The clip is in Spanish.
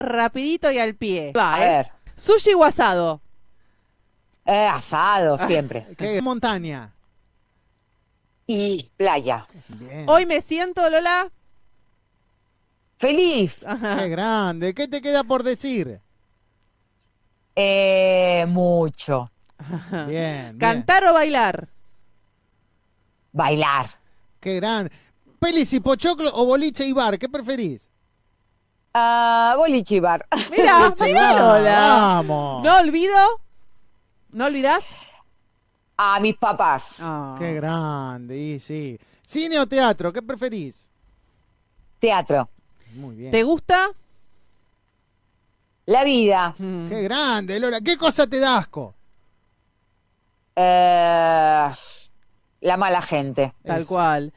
rapidito y al pie. a ¿eh? ver. Sushi o asado. Eh, asado, ah, siempre. ¿Qué? Montaña. Y playa. Hoy me siento, Lola. Feliz. Qué grande. ¿Qué te queda por decir? Eh, mucho. Bien. ¿Cantar o bailar? Bailar. Qué grande. ¿Pelis y pochoclo o boliche y bar? ¿Qué preferís? Bolichibar. Mira, mira Lola. No olvido. ¿No olvidas. A mis papás. Ah. Qué grande, sí. ¿Cine o teatro? ¿Qué preferís? Teatro. Muy bien. ¿Te gusta? La vida. Mm. Qué grande, Lola. ¿Qué cosa te da eh, la mala gente. Tal cual.